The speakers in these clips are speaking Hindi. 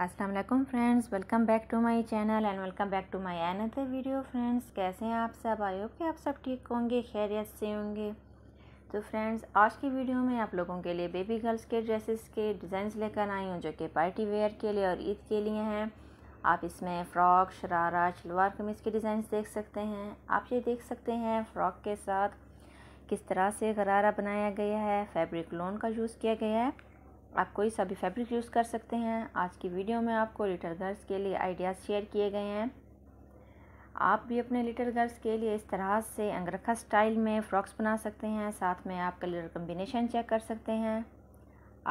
Aslam friends welcome back to my channel and welcome back to my another video friends कैसे हैं आप सब आयो कि आप सब ठीक होंगे खैरियत से होंगे तो फ्रेंड्स आज की वीडियो में आप लोगों के लिए बेबी गर्ल्स के ड्रेसेस के डिज़ाइंस लेकर आई हूँ जो कि पार्टी वेयर के लिए और ईद के लिए हैं आप इसमें फ़्रॉक शरारा शलवार कमीज के डिज़ाइन देख सकते हैं आप ये देख सकते हैं फ़्रॉक के साथ किस तरह से गरारा बनाया गया है फैब्रिक लोन का यूज़ किया गया है आप कोई सा भी फैब्रिक यूज़ कर सकते हैं आज की वीडियो में आपको लिटर गर्ल्स के लिए आइडियाज़ शेयर किए गए हैं आप भी अपने लिटर गर्ल्स के लिए इस तरह से अंगरखा स्टाइल में फ़्रॉक्स बना सकते हैं साथ में आप कलर कम्बिनेशन चेक कर सकते हैं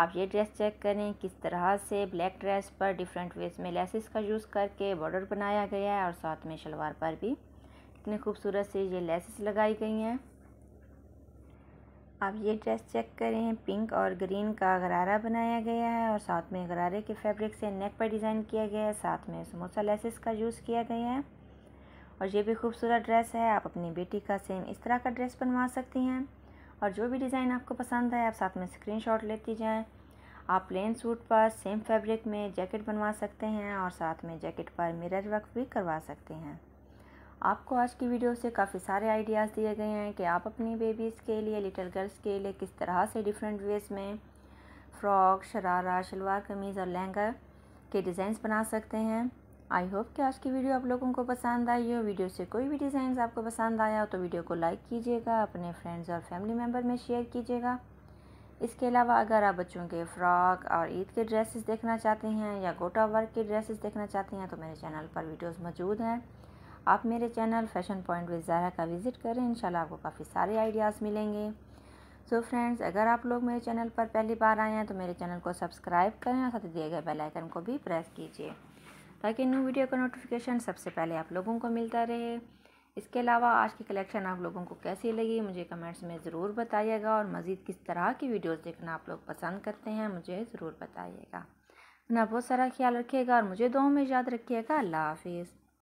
आप ये ड्रेस चेक करें किस तरह से ब्लैक ड्रेस पर डिफरेंट वेज में लेसिस का यूज़ करके बॉर्डर बनाया गया है और साथ में शलवार पर भी कितने खूबसूरत से ये लेसिस लगाई गई हैं आप ये ड्रेस चेक करें पिंक और ग्रीन का गरारा बनाया गया है और साथ में गरारे के फैब्रिक से नेक पर डिज़ाइन किया गया है साथ में समोसा लेसिस का यूज़ किया गया है और ये भी खूबसूरत ड्रेस है आप अपनी बेटी का सेम इस तरह का ड्रेस बनवा सकती हैं और जो भी डिज़ाइन आपको पसंद है आप साथ में शॉट लेती जाएँ आप प्लेन सूट पर सेम फैब्रिक में जैकेट बनवा सकते हैं और साथ में जैकेट पर मिरर वर्क भी करवा सकते हैं आपको आज की वीडियो से काफ़ी सारे आइडियाज़ दिए गए हैं कि आप अपनी बेबीज़ के लिए लिटिल गर्ल्स के लिए किस तरह से डिफरेंट वेज में फ़्रॉक शरारा शलवार कमीज़ और लहंगा के डिज़ाइंस बना सकते हैं आई होप कि आज की वीडियो आप लोगों को पसंद आई हो वीडियो से कोई भी डिज़ाइन आपको पसंद आया हो तो वीडियो को लाइक कीजिएगा अपने फ्रेंड्स और फैमिली मेम्बर में शेयर कीजिएगा इसके अलावा अगर आप बच्चों के फ़्रॉक और ईद के ड्रेसेस देखना चाहते हैं या गोटा वर्क के ड्रेसेस देखना चाहते हैं तो मेरे चैनल पर वीडियोस मौजूद हैं आप मेरे चैनल फैशन पॉइंट विद का विज़िट करें इंशाल्लाह आपको काफ़ी सारे आइडियाज़ मिलेंगे सो so फ्रेंड्स अगर आप लोग मेरे चैनल पर पहली बार आए हैं तो मेरे चैनल को सब्सक्राइब करें और साथ दिए गए बेल आइकन को भी प्रेस कीजिए ताकि न्यू वीडियो का नोटिफिकेशन सबसे पहले आप लोगों को मिलता रहे इसके अलावा आज की कलेक्शन आप लोगों को कैसी लगी मुझे कमेंट्स में ज़रूर बताइएगा और मज़ीद किस तरह की वीडियोस देखना आप लोग पसंद करते हैं मुझे ज़रूर बताइएगा अपना बहुत सारा ख्याल रखिएगा और मुझे दो में याद रखिएगा अल्लाह हाफिज़